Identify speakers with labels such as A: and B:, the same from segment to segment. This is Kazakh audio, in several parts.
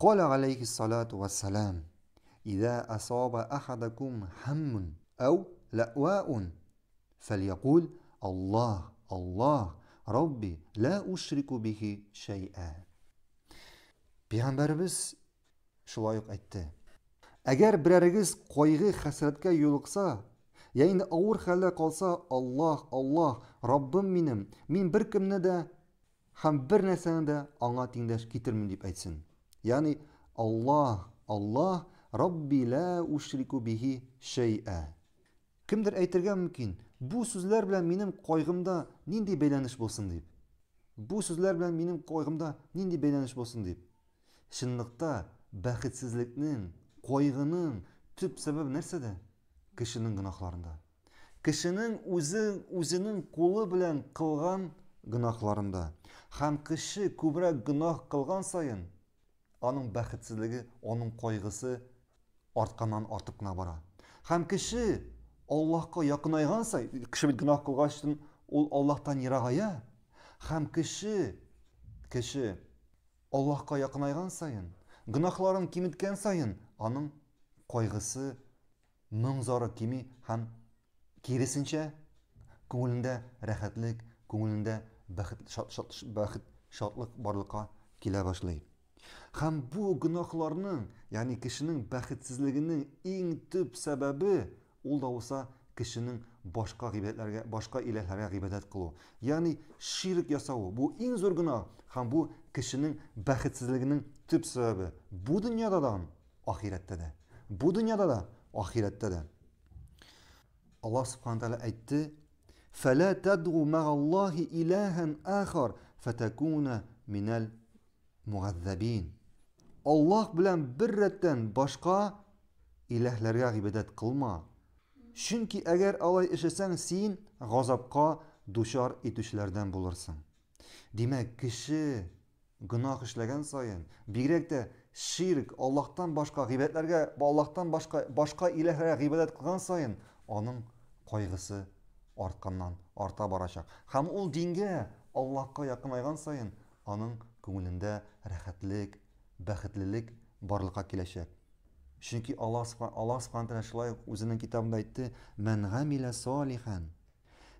A: قال عليه الصلاة والسلام إذا أصاب أحدكم هم أو لأواء فليقول الله الله ربي لا أشرك به شيئا بيانبر بس شلايق أتى أجر برارغز قويغي خسرتك يلقصا يا إن أور خلا قلصا الله الله رب منم من بركم ندا هم برنسان دا أغاتين داش كتر من ديب айтсын. Yani Алла Алла Rabbi ла ушрику бихи шей'а. кімдер айтырға мүмкін, бұл сөздер білән менің қойғымда нендей байланыш болсын деп. Бұл сөздер білән менің қойғымда нендей байланыш болсын деп. Шындықта бақытсіздіктің, қойғының түп сәбәбі нәрседе? Кішінің гүнахларында. Кішінің өзі өзінің қолы білән қылған гүнахларында. Хам кіші көбірек гүнах қылған сайын, оның бақытсыздығы оның қойғысы артқаннан артып кына бара һәм кеше аллаһка якынайган сайын кеше бит гүнәх кылгачтын ул аллаһтан ерагая һәм кеше кеше аллаһка сайын гынахларын кеміткен сайын аның қойғысы мұң зары кими һәм керісінше көңілінде рәхәтлік көңілінде бәхет шатлық барлыққа килә башлый һәм бу гынахларның, ягъни кешенең бәхетсезлегенең иң төп сәбәбе ул да булса кешенең башка гыйбәтләргә, башка илаһларга гыйбадат кылу. Ягъни ширк ясау бу иң зур гынах һәм бу кешенең бәхетсезлегенең төп сәбәбе. Бу дөньяда да, ахиретте дә. Бу дөньяда да, ахиретте дә. Аллаһ субханаһу таала әйтте: "Фәлә тадгу мәгъ Аллаһи илаһан ахар, фатакуна миналь муғаззабин. Аллах белән бер рәттән башка илаһларга гыйбадат кылма. Чөнки әгәр алай эшсәң, син газапка душар итүчләрдән булырсың. Димәк, киши гынах sayın саен, бигрәк ширк, Аллаһтан башка гыйбадәтләргә, ба Аллаһтан башка башка илаһларга гыйбадат кылган саен, аның кайгысы артканнан арта барачак. ул дингә Аллаһка якынайган саен, күңелендә рәхәтлек, бәхетлелек барлыкка киләчәк. Чөнки Алла Субхана Алла шулай ук үзенең китабында әйтте: "Мән гамилә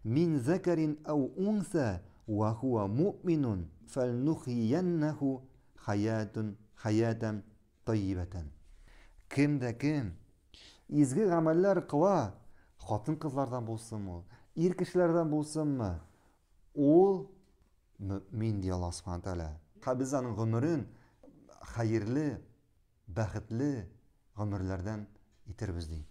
A: мин закарин ау унса, ва хуа муъминун, фалнухийяннаху хаятун хаятан тайибатан." Кем дә кем изге гамәлләр кыла, хатын-кызлардан булсынмы, ир кешеләрдән булсынмы, Ол мин ди Алла Субхана Қабизаның ғұмырын қайырлы, бақытлы ғұмырлардан итербіз дейді